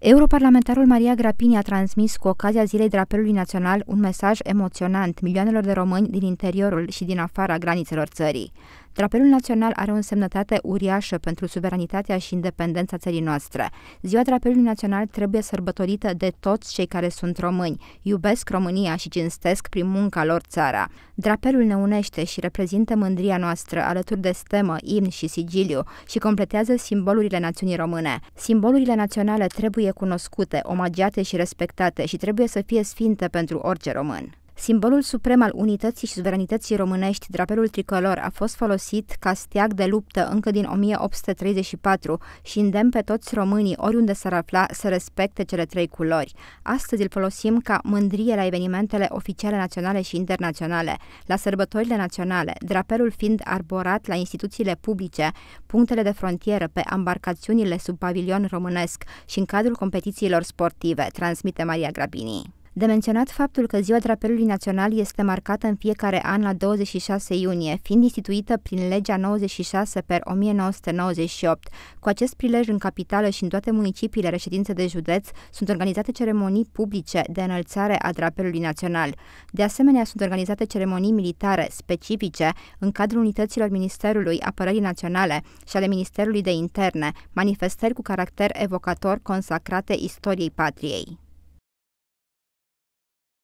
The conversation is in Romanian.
Europarlamentarul Maria Grapini a transmis cu ocazia Zilei Drapelului Național un mesaj emoționant milioanelor de români din interiorul și din afara granițelor țării. Drapelul național are o însemnătate uriașă pentru suveranitatea și independența țării noastre. Ziua Drapelului Național trebuie sărbătorită de toți cei care sunt români, iubesc România și cinstesc prin munca lor țara. Drapelul ne unește și reprezintă mândria noastră alături de stemă, imn și sigiliu și completează simbolurile națiunii române. Simbolurile naționale trebuie cunoscute, omagiate și respectate și trebuie să fie sfinte pentru orice român. Simbolul suprem al unității și suveranității românești, drapelul tricolor, a fost folosit ca steag de luptă încă din 1834 și îndemn pe toți românii, oriunde s-ar afla, să respecte cele trei culori. Astăzi îl folosim ca mândrie la evenimentele oficiale naționale și internaționale, la sărbătorile naționale, drapelul fiind arborat la instituțiile publice, punctele de frontieră pe embarcațiunile sub pavilion românesc și în cadrul competițiilor sportive, transmite Maria Grabini. De menționat faptul că Ziua Drapelului Național este marcată în fiecare an la 26 iunie, fiind instituită prin legea 96 per 1998. Cu acest prilej în capitală și în toate municipiile reședințe de județ sunt organizate ceremonii publice de înălțare a drapelului național. De asemenea, sunt organizate ceremonii militare specifice în cadrul unităților Ministerului Apărării Naționale și ale Ministerului de Interne, manifestări cu caracter evocator consacrate istoriei patriei.